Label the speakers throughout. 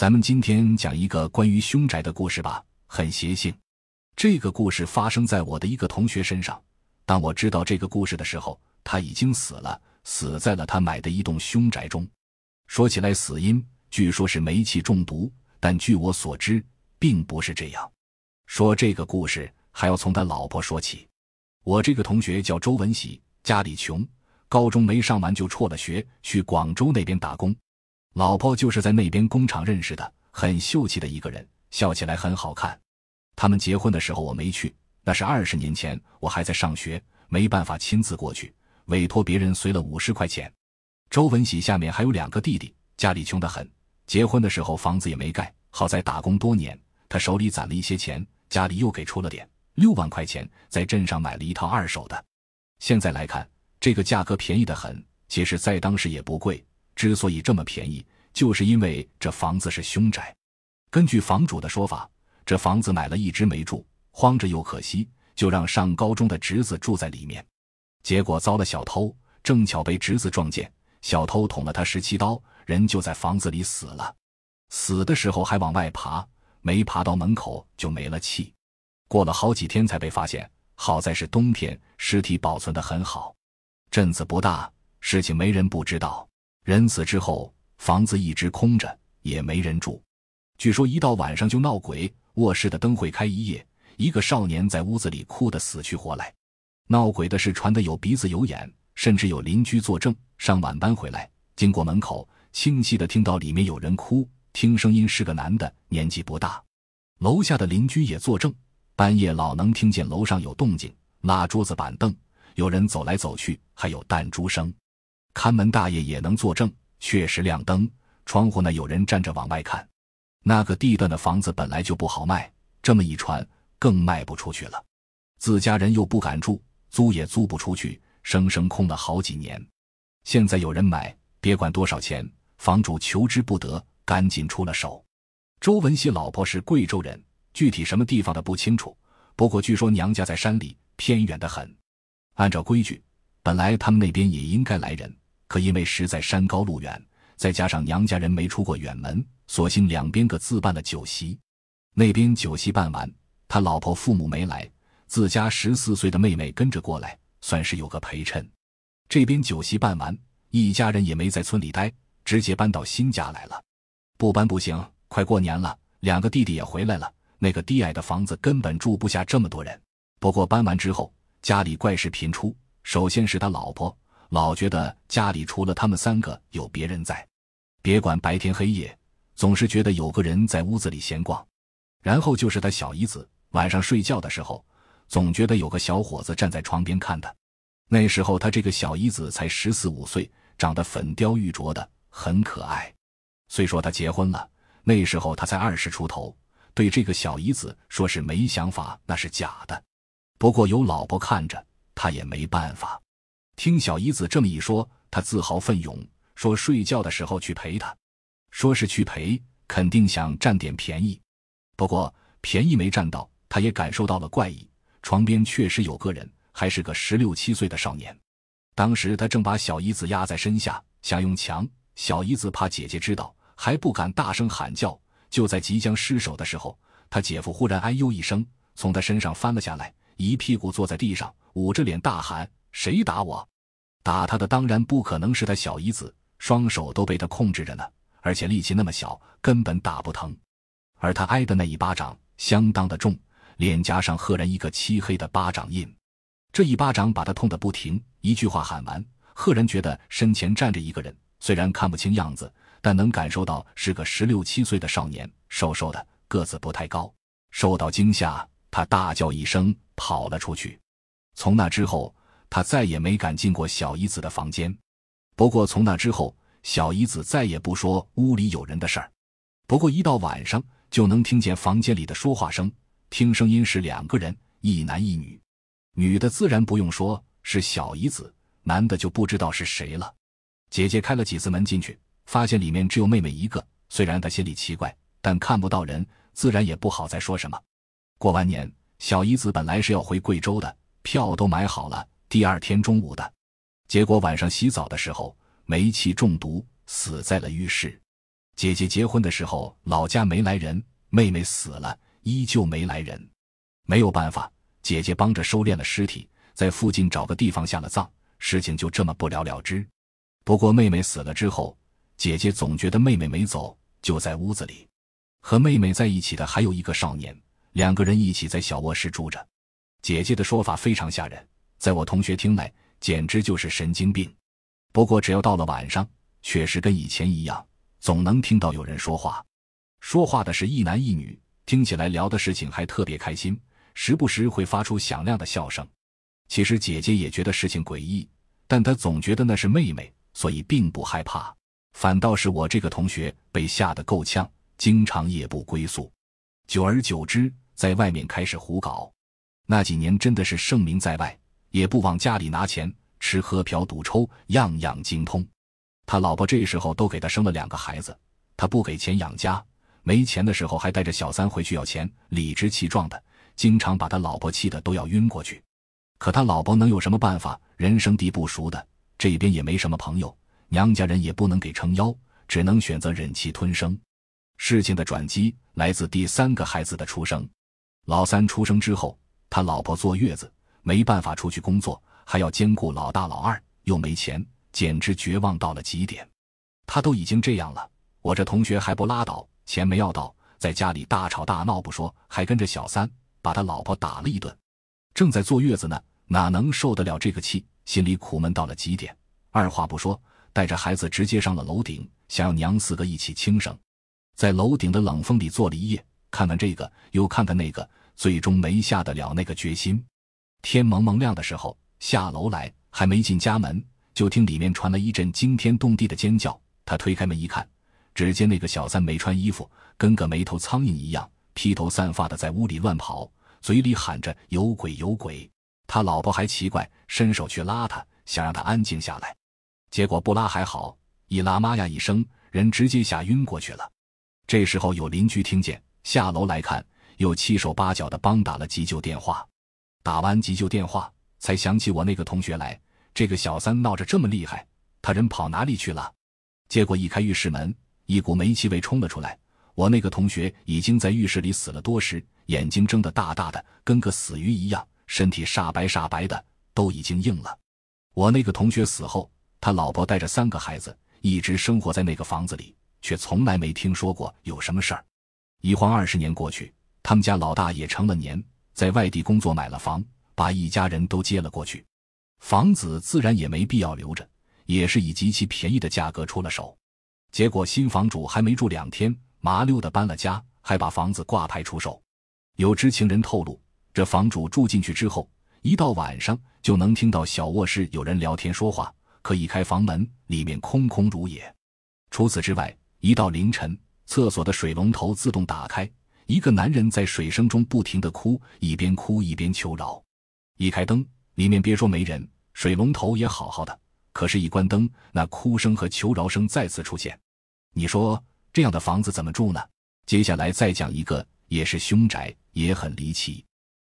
Speaker 1: 咱们今天讲一个关于凶宅的故事吧，很邪性。这个故事发生在我的一个同学身上。当我知道这个故事的时候，他已经死了，死在了他买的一栋凶宅中。说起来，死因据说是煤气中毒，但据我所知，并不是这样。说这个故事还要从他老婆说起。我这个同学叫周文喜，家里穷，高中没上完就辍了学，去广州那边打工。老婆就是在那边工厂认识的，很秀气的一个人，笑起来很好看。他们结婚的时候我没去，那是二十年前，我还在上学，没办法亲自过去，委托别人随了五十块钱。周文喜下面还有两个弟弟，家里穷得很，结婚的时候房子也没盖，好在打工多年，他手里攒了一些钱，家里又给出了点，六万块钱在镇上买了一套二手的。现在来看，这个价格便宜的很，其实在当时也不贵。之所以这么便宜，就是因为这房子是凶宅。根据房主的说法，这房子买了一直没住，荒着又可惜，就让上高中的侄子住在里面。结果遭了小偷，正巧被侄子撞见，小偷捅了他十七刀，人就在房子里死了。死的时候还往外爬，没爬到门口就没了气。过了好几天才被发现，好在是冬天，尸体保存得很好。镇子不大，事情没人不知道。人死之后，房子一直空着，也没人住。据说一到晚上就闹鬼，卧室的灯会开一夜。一个少年在屋子里哭得死去活来。闹鬼的事传得有鼻子有眼，甚至有邻居作证。上晚班回来，经过门口，清晰地听到里面有人哭，听声音是个男的，年纪不大。楼下的邻居也作证，半夜老能听见楼上有动静，拉桌子板凳，有人走来走去，还有弹珠声。看门大爷也能作证，确实亮灯，窗户那有人站着往外看。那个地段的房子本来就不好卖，这么一传，更卖不出去了。自家人又不敢住，租也租不出去，生生空了好几年。现在有人买，别管多少钱，房主求之不得，赶紧出了手。周文熙老婆是贵州人，具体什么地方的不清楚，不过据说娘家在山里，偏远的很。按照规矩，本来他们那边也应该来人。可因为实在山高路远，再加上娘家人没出过远门，索性两边各自办了酒席。那边酒席办完，他老婆父母没来，自家十四岁的妹妹跟着过来，算是有个陪衬。这边酒席办完，一家人也没在村里待，直接搬到新家来了。不搬不行，快过年了，两个弟弟也回来了，那个低矮的房子根本住不下这么多人。不过搬完之后，家里怪事频出。首先是他老婆。老觉得家里除了他们三个有别人在，别管白天黑夜，总是觉得有个人在屋子里闲逛。然后就是他小姨子晚上睡觉的时候，总觉得有个小伙子站在床边看他。那时候他这个小姨子才十四五岁，长得粉雕玉琢的，很可爱。虽说他结婚了，那时候他才二十出头，对这个小姨子说是没想法那是假的。不过有老婆看着他也没办法。听小姨子这么一说，他自豪奋勇说：“睡觉的时候去陪他，说是去陪，肯定想占点便宜。不过便宜没占到，他也感受到了怪异。床边确实有个人，还是个十六七岁的少年。当时他正把小姨子压在身下，想用强。小姨子怕姐姐知道，还不敢大声喊叫。就在即将失手的时候，他姐夫忽然哎呦一声，从他身上翻了下来，一屁股坐在地上，捂着脸大喊。”谁打我？打他的当然不可能是他小姨子，双手都被他控制着呢，而且力气那么小，根本打不疼。而他挨的那一巴掌相当的重，脸颊上赫然一个漆黑的巴掌印。这一巴掌把他痛得不停。一句话喊完，赫然觉得身前站着一个人，虽然看不清样子，但能感受到是个十六七岁的少年，瘦瘦的，个子不太高。受到惊吓，他大叫一声跑了出去。从那之后。他再也没敢进过小姨子的房间，不过从那之后，小姨子再也不说屋里有人的事儿。不过一到晚上，就能听见房间里的说话声，听声音是两个人，一男一女。女的自然不用说，是小姨子，男的就不知道是谁了。姐姐开了几次门进去，发现里面只有妹妹一个。虽然她心里奇怪，但看不到人，自然也不好再说什么。过完年，小姨子本来是要回贵州的，票都买好了。第二天中午的，结果晚上洗澡的时候煤气中毒死在了浴室。姐姐结婚的时候老家没来人，妹妹死了依旧没来人，没有办法，姐姐帮着收敛了尸体，在附近找个地方下了葬，事情就这么不了了之。不过妹妹死了之后，姐姐总觉得妹妹没走，就在屋子里，和妹妹在一起的还有一个少年，两个人一起在小卧室住着。姐姐的说法非常吓人。在我同学听来，简直就是神经病。不过，只要到了晚上，确实跟以前一样，总能听到有人说话。说话的是一男一女，听起来聊的事情还特别开心，时不时会发出响亮的笑声。其实姐姐也觉得事情诡异，但她总觉得那是妹妹，所以并不害怕。反倒是我这个同学被吓得够呛，经常夜不归宿，久而久之，在外面开始胡搞。那几年真的是盛名在外。也不往家里拿钱，吃喝嫖赌抽，样样精通。他老婆这时候都给他生了两个孩子，他不给钱养家，没钱的时候还带着小三回去要钱，理直气壮的，经常把他老婆气得都要晕过去。可他老婆能有什么办法？人生地不熟的，这边也没什么朋友，娘家人也不能给撑腰，只能选择忍气吞声。事情的转机来自第三个孩子的出生。老三出生之后，他老婆坐月子。没办法出去工作，还要兼顾老大老二，又没钱，简直绝望到了极点。他都已经这样了，我这同学还不拉倒，钱没要到，在家里大吵大闹不说，还跟着小三把他老婆打了一顿。正在坐月子呢，哪能受得了这个气？心里苦闷到了极点，二话不说，带着孩子直接上了楼顶，想要娘四个一起轻生。在楼顶的冷风里坐了一夜，看看这个，又看看那个，最终没下得了那个决心。天蒙蒙亮的时候，下楼来，还没进家门，就听里面传来一阵惊天动地的尖叫。他推开门一看，只见那个小三没穿衣服，跟个没头苍蝇一样，披头散发的在屋里乱跑，嘴里喊着“有鬼，有鬼”。他老婆还奇怪，伸手去拉他，想让他安静下来，结果不拉还好，一拉“妈呀”一声，人直接吓晕过去了。这时候有邻居听见，下楼来看，又七手八脚的帮打了急救电话。打完急救电话，才想起我那个同学来。这个小三闹着这么厉害，他人跑哪里去了？结果一开浴室门，一股煤气味冲了出来。我那个同学已经在浴室里死了多时，眼睛睁得大大的，跟个死鱼一样，身体煞白煞白的，都已经硬了。我那个同学死后，他老婆带着三个孩子一直生活在那个房子里，却从来没听说过有什么事儿。一晃二十年过去，他们家老大也成了年。在外地工作买了房，把一家人都接了过去，房子自然也没必要留着，也是以极其便宜的价格出了手。结果新房主还没住两天，麻溜的搬了家，还把房子挂牌出售。有知情人透露，这房主住进去之后，一到晚上就能听到小卧室有人聊天说话，可一开房门，里面空空如也。除此之外，一到凌晨，厕所的水龙头自动打开。一个男人在水声中不停地哭，一边哭一边求饶。一开灯，里面别说没人，水龙头也好好的。可是，一关灯，那哭声和求饶声再次出现。你说这样的房子怎么住呢？接下来再讲一个，也是凶宅，也很离奇。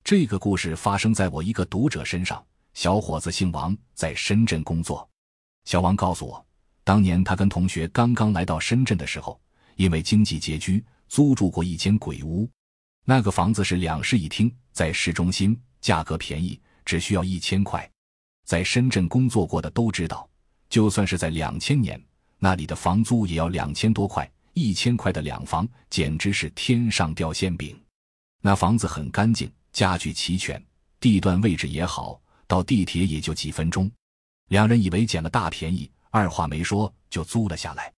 Speaker 1: 这个故事发生在我一个读者身上。小伙子姓王，在深圳工作。小王告诉我，当年他跟同学刚刚来到深圳的时候，因为经济拮据。租住过一间鬼屋，那个房子是两室一厅，在市中心，价格便宜，只需要一千块。在深圳工作过的都知道，就算是在两千年，那里的房租也要两千多块，一千块的两房简直是天上掉馅饼。那房子很干净，家具齐全，地段位置也好，到地铁也就几分钟。两人以为捡了大便宜，二话没说就租了下来。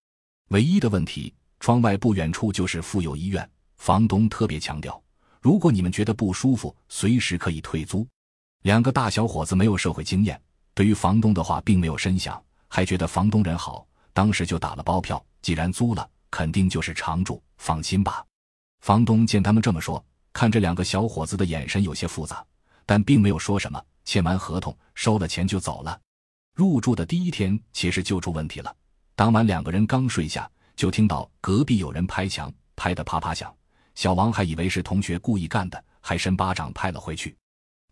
Speaker 1: 唯一的问题。窗外不远处就是妇幼医院。房东特别强调，如果你们觉得不舒服，随时可以退租。两个大小伙子没有社会经验，对于房东的话并没有深想，还觉得房东人好，当时就打了包票。既然租了，肯定就是常住，放心吧。房东见他们这么说，看这两个小伙子的眼神有些复杂，但并没有说什么。签完合同，收了钱就走了。入住的第一天，其实就出问题了。当晚，两个人刚睡下。就听到隔壁有人拍墙，拍得啪啪响。小王还以为是同学故意干的，还伸巴掌拍了回去。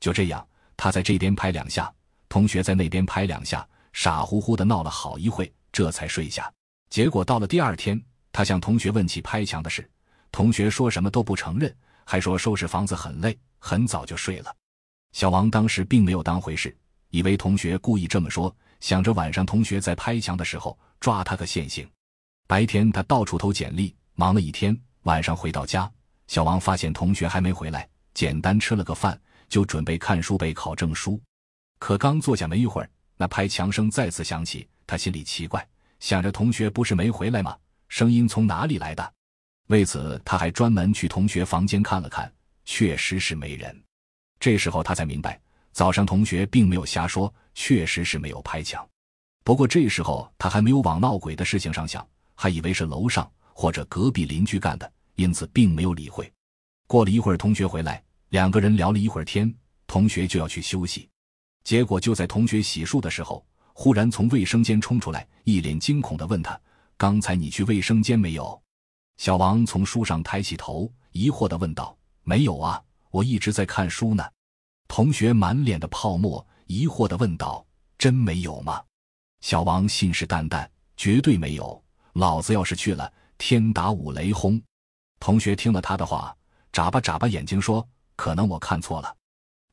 Speaker 1: 就这样，他在这边拍两下，同学在那边拍两下，傻乎乎的闹了好一会，这才睡下。结果到了第二天，他向同学问起拍墙的事，同学说什么都不承认，还说收拾房子很累，很早就睡了。小王当时并没有当回事，以为同学故意这么说，想着晚上同学在拍墙的时候抓他个现行。白天他到处投简历，忙了一天。晚上回到家，小王发现同学还没回来，简单吃了个饭，就准备看书备考证书。可刚坐下没一会儿，那拍墙声再次响起。他心里奇怪，想着同学不是没回来吗？声音从哪里来的？为此，他还专门去同学房间看了看，确实是没人。这时候他才明白，早上同学并没有瞎说，确实是没有拍墙。不过这时候他还没有往闹鬼的事情上想。还以为是楼上或者隔壁邻居干的，因此并没有理会。过了一会儿，同学回来，两个人聊了一会儿天，同学就要去休息。结果就在同学洗漱的时候，忽然从卫生间冲出来，一脸惊恐的问他：“刚才你去卫生间没有？”小王从书上抬起头，疑惑的问道：“没有啊，我一直在看书呢。”同学满脸的泡沫，疑惑的问道：“真没有吗？”小王信誓旦旦：“绝对没有。”老子要是去了，天打五雷轰！同学听了他的话，眨巴眨巴眼睛说：“可能我看错了。”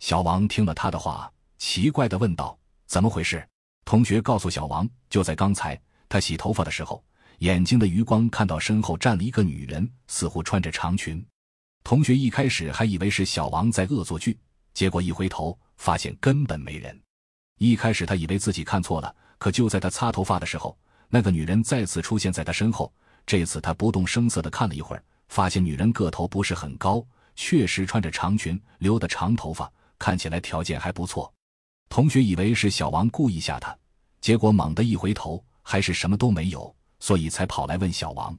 Speaker 1: 小王听了他的话，奇怪的问道：“怎么回事？”同学告诉小王，就在刚才，他洗头发的时候，眼睛的余光看到身后站了一个女人，似乎穿着长裙。同学一开始还以为是小王在恶作剧，结果一回头，发现根本没人。一开始他以为自己看错了，可就在他擦头发的时候。那个女人再次出现在他身后，这次他不动声色地看了一会儿，发现女人个头不是很高，确实穿着长裙，留的长头发，看起来条件还不错。同学以为是小王故意吓他，结果猛地一回头，还是什么都没有，所以才跑来问小王。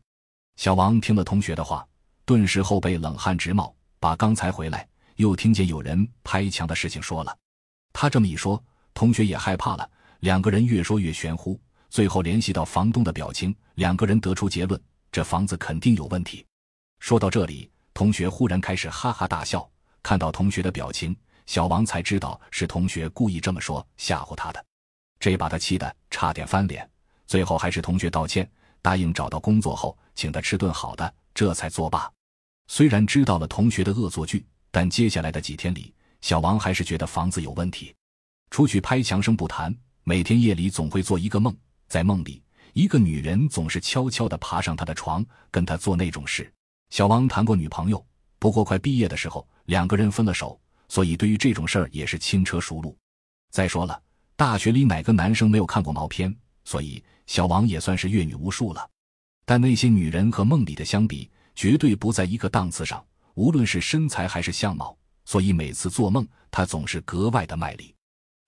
Speaker 1: 小王听了同学的话，顿时后背冷汗直冒，把刚才回来又听见有人拍墙的事情说了。他这么一说，同学也害怕了，两个人越说越玄乎。最后联系到房东的表情，两个人得出结论：这房子肯定有问题。说到这里，同学忽然开始哈哈大笑。看到同学的表情，小王才知道是同学故意这么说吓唬他的，这把他气得差点翻脸。最后还是同学道歉，答应找到工作后请他吃顿好的，这才作罢。虽然知道了同学的恶作剧，但接下来的几天里，小王还是觉得房子有问题。出去拍墙声不谈，每天夜里总会做一个梦。在梦里，一个女人总是悄悄地爬上他的床，跟他做那种事。小王谈过女朋友，不过快毕业的时候，两个人分了手，所以对于这种事儿也是轻车熟路。再说了，大学里哪个男生没有看过毛片？所以小王也算是阅女无数了。但那些女人和梦里的相比，绝对不在一个档次上，无论是身材还是相貌。所以每次做梦，他总是格外的卖力，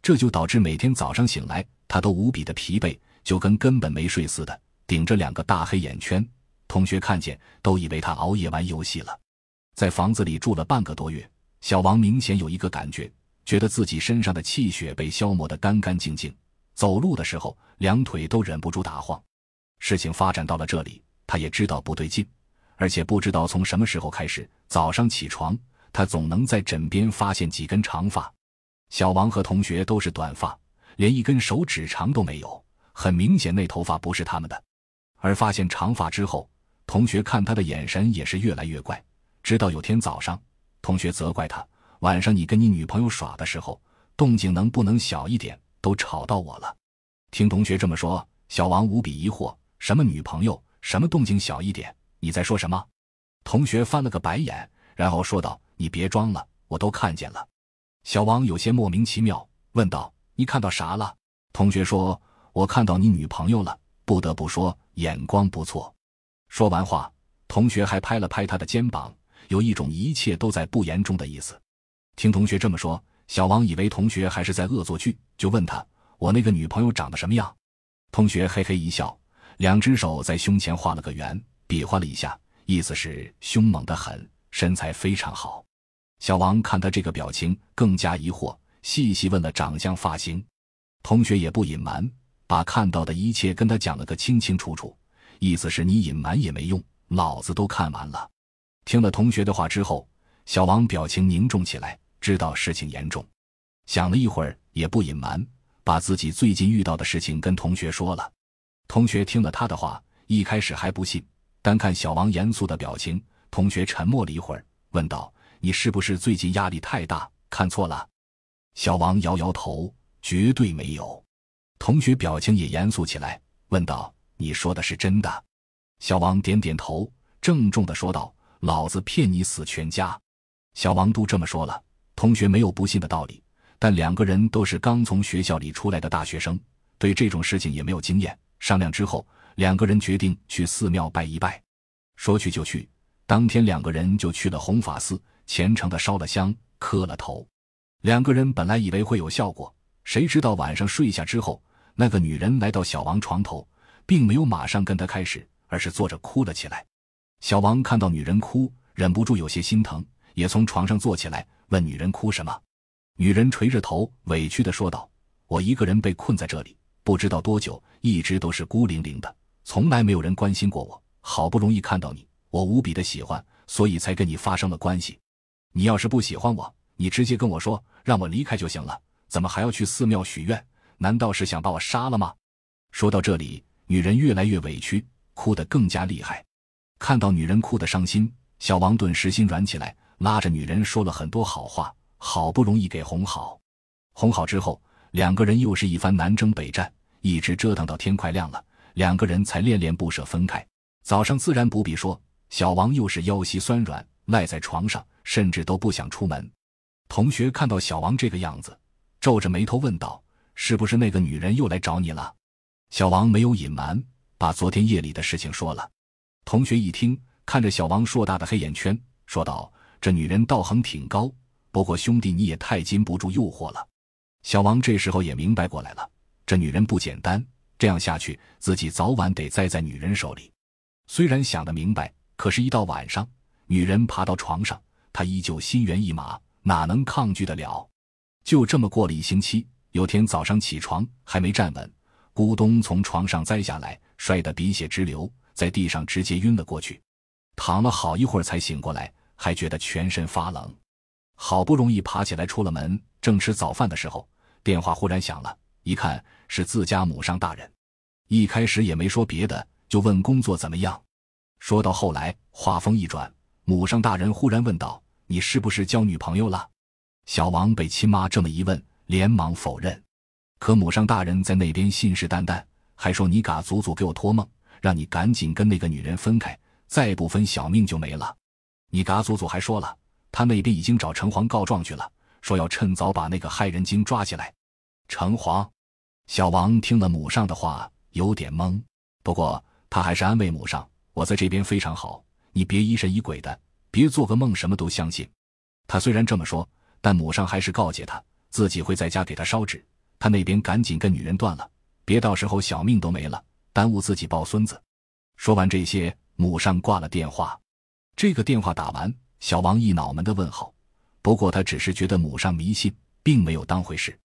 Speaker 1: 这就导致每天早上醒来，他都无比的疲惫。就跟根本没睡似的，顶着两个大黑眼圈，同学看见都以为他熬夜玩游戏了。在房子里住了半个多月，小王明显有一个感觉，觉得自己身上的气血被消磨得干干净净，走路的时候两腿都忍不住打晃。事情发展到了这里，他也知道不对劲，而且不知道从什么时候开始，早上起床他总能在枕边发现几根长发。小王和同学都是短发，连一根手指长都没有。很明显，那头发不是他们的。而发现长发之后，同学看他的眼神也是越来越怪。直到有天早上，同学责怪他：“晚上你跟你女朋友耍的时候，动静能不能小一点？都吵到我了。”听同学这么说，小王无比疑惑：“什么女朋友？什么动静小一点？你在说什么？”同学翻了个白眼，然后说道：“你别装了，我都看见了。”小王有些莫名其妙，问道：“你看到啥了？”同学说。我看到你女朋友了，不得不说眼光不错。说完话，同学还拍了拍他的肩膀，有一种一切都在不言中的意思。听同学这么说，小王以为同学还是在恶作剧，就问他：“我那个女朋友长得什么样？”同学嘿嘿一笑，两只手在胸前画了个圆，比划了一下，意思是凶猛的很，身材非常好。小王看他这个表情，更加疑惑，细细问了长相、发型。同学也不隐瞒。把看到的一切跟他讲了个清清楚楚，意思是你隐瞒也没用，老子都看完了。听了同学的话之后，小王表情凝重起来，知道事情严重。想了一会儿，也不隐瞒，把自己最近遇到的事情跟同学说了。同学听了他的话，一开始还不信，但看小王严肃的表情，同学沉默了一会儿，问道：“你是不是最近压力太大，看错了？”小王摇摇头：“绝对没有。”同学表情也严肃起来，问道：“你说的是真的？”小王点点头，郑重的说道：“老子骗你死全家。”小王都这么说了，同学没有不信的道理。但两个人都是刚从学校里出来的大学生，对这种事情也没有经验。商量之后，两个人决定去寺庙拜一拜。说去就去，当天两个人就去了弘法寺，虔诚的烧了香，磕了头。两个人本来以为会有效果。谁知道晚上睡下之后，那个女人来到小王床头，并没有马上跟他开始，而是坐着哭了起来。小王看到女人哭，忍不住有些心疼，也从床上坐起来，问女人哭什么。女人垂着头，委屈的说道：“我一个人被困在这里，不知道多久，一直都是孤零零的，从来没有人关心过我。好不容易看到你，我无比的喜欢，所以才跟你发生了关系。你要是不喜欢我，你直接跟我说，让我离开就行了。”怎么还要去寺庙许愿？难道是想把我杀了吗？说到这里，女人越来越委屈，哭得更加厉害。看到女人哭得伤心，小王顿时心软起来，拉着女人说了很多好话，好不容易给哄好。哄好之后，两个人又是一番南征北战，一直折腾到天快亮了，两个人才恋恋不舍分开。早上自然不必说，小王又是腰膝酸软，赖在床上，甚至都不想出门。同学看到小王这个样子。皱着眉头问道：“是不是那个女人又来找你了？”小王没有隐瞒，把昨天夜里的事情说了。同学一听，看着小王硕大的黑眼圈，说道：“这女人道行挺高，不过兄弟你也太禁不住诱惑了。”小王这时候也明白过来了，这女人不简单，这样下去自己早晚得栽在女人手里。虽然想得明白，可是，一到晚上，女人爬到床上，他依旧心猿意马，哪能抗拒得了？就这么过了一星期，有天早上起床还没站稳，咕咚从床上栽下来，摔得鼻血直流，在地上直接晕了过去，躺了好一会儿才醒过来，还觉得全身发冷。好不容易爬起来出了门，正吃早饭的时候，电话忽然响了，一看是自家母上大人，一开始也没说别的，就问工作怎么样。说到后来，话锋一转，母上大人忽然问道：“你是不是交女朋友了？”小王被亲妈这么一问，连忙否认。可母上大人在那边信誓旦旦，还说你嘎祖祖给我托梦，让你赶紧跟那个女人分开，再不分小命就没了。你嘎祖祖还说了，他那边已经找城隍告状去了，说要趁早把那个害人精抓起来。城隍，小王听了母上的话，有点懵。不过他还是安慰母上：“我在这边非常好，你别疑神疑鬼的，别做个梦什么都相信。”他虽然这么说。但母上还是告诫他，自己会在家给他烧纸。他那边赶紧跟女人断了，别到时候小命都没了，耽误自己抱孙子。说完这些，母上挂了电话。这个电话打完，小王一脑门的问号。不过他只是觉得母上迷信，并没有当回事。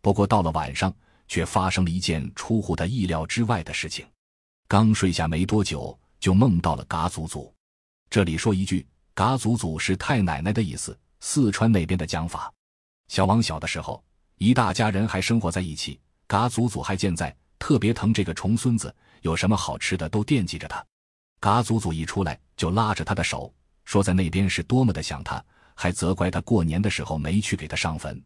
Speaker 1: 不过到了晚上，却发生了一件出乎他意料之外的事情。刚睡下没多久，就梦到了嘎祖祖。这里说一句，嘎祖祖是太奶奶的意思。四川那边的讲法，小王小的时候，一大家人还生活在一起，嘎祖祖还健在，特别疼这个重孙子，有什么好吃的都惦记着他。嘎祖祖一出来就拉着他的手，说在那边是多么的想他，还责怪他过年的时候没去给他上坟。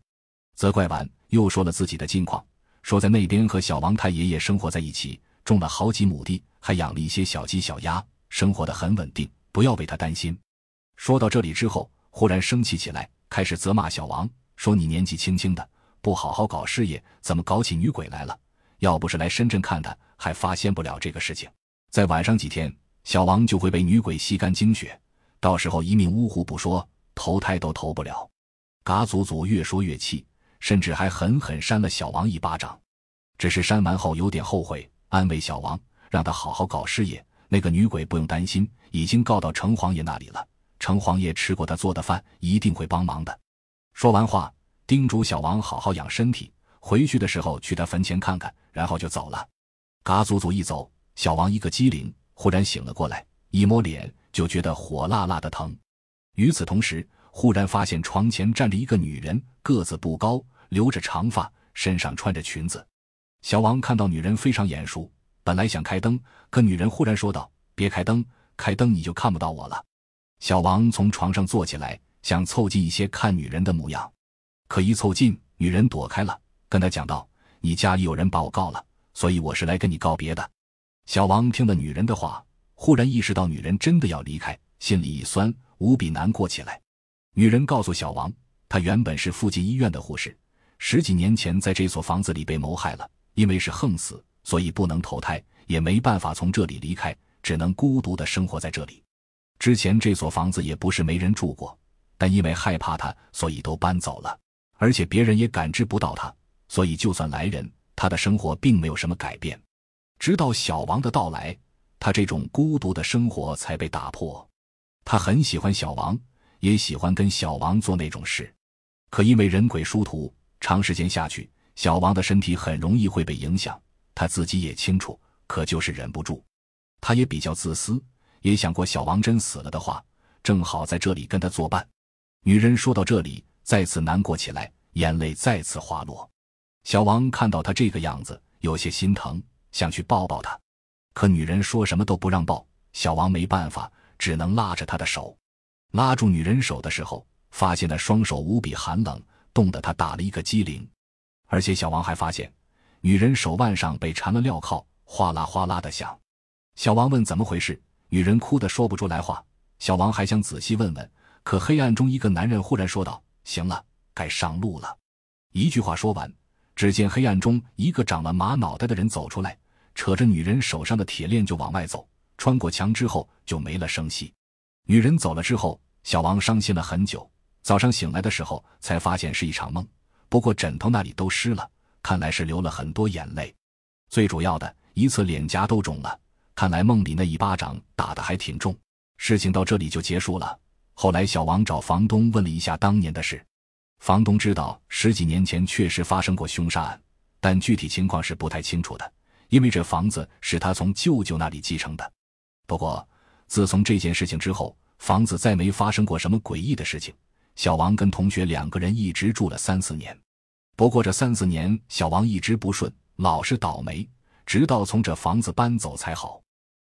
Speaker 1: 责怪完，又说了自己的近况，说在那边和小王太爷爷生活在一起，种了好几亩地，还养了一些小鸡小鸭，生活的很稳定，不要为他担心。说到这里之后。忽然生气起来，开始责骂小王，说：“你年纪轻轻的，不好好搞事业，怎么搞起女鬼来了？要不是来深圳看他，还发现不了这个事情。再晚上几天，小王就会被女鬼吸干精血，到时候一命呜呼不说，投胎都投不了。”嘎祖祖越说越气，甚至还狠狠扇了小王一巴掌。只是扇完后有点后悔，安慰小王，让他好好搞事业，那个女鬼不用担心，已经告到城隍爷那里了。城隍爷吃过他做的饭，一定会帮忙的。说完话，叮嘱小王好好养身体，回去的时候去他坟前看看，然后就走了。嘎祖祖一走，小王一个机灵，忽然醒了过来，一摸脸就觉得火辣辣的疼。与此同时，忽然发现床前站着一个女人，个子不高，留着长发，身上穿着裙子。小王看到女人非常眼熟，本来想开灯，可女人忽然说道：“别开灯，开灯你就看不到我了。”小王从床上坐起来，想凑近一些看女人的模样，可一凑近，女人躲开了，跟他讲道：“你家里有人把我告了，所以我是来跟你告别的。”小王听了女人的话，忽然意识到女人真的要离开，心里一酸，无比难过起来。女人告诉小王，她原本是附近医院的护士，十几年前在这所房子里被谋害了，因为是横死，所以不能投胎，也没办法从这里离开，只能孤独的生活在这里。之前这所房子也不是没人住过，但因为害怕他，所以都搬走了。而且别人也感知不到他，所以就算来人，他的生活并没有什么改变。直到小王的到来，他这种孤独的生活才被打破。他很喜欢小王，也喜欢跟小王做那种事。可因为人鬼殊途，长时间下去，小王的身体很容易会被影响。他自己也清楚，可就是忍不住。他也比较自私。也想过，小王真死了的话，正好在这里跟他作伴。女人说到这里，再次难过起来，眼泪再次滑落。小王看到她这个样子，有些心疼，想去抱抱她，可女人说什么都不让抱。小王没办法，只能拉着她的手。拉住女人手的时候，发现那双手无比寒冷，冻得他打了一个激灵。而且小王还发现，女人手腕上被缠了镣铐，哗啦哗啦的响。小王问怎么回事。女人哭得说不出来话，小王还想仔细问问，可黑暗中一个男人忽然说道：“行了，该上路了。”一句话说完，只见黑暗中一个长了马脑袋的人走出来，扯着女人手上的铁链就往外走。穿过墙之后就没了声息。女人走了之后，小王伤心了很久。早上醒来的时候才发现是一场梦，不过枕头那里都湿了，看来是流了很多眼泪。最主要的一次脸颊都肿了。看来梦里那一巴掌打得还挺重。事情到这里就结束了。后来小王找房东问了一下当年的事，房东知道十几年前确实发生过凶杀案，但具体情况是不太清楚的，因为这房子是他从舅舅那里继承的。不过自从这件事情之后，房子再没发生过什么诡异的事情。小王跟同学两个人一直住了三四年，不过这三四年小王一直不顺，老是倒霉，直到从这房子搬走才好。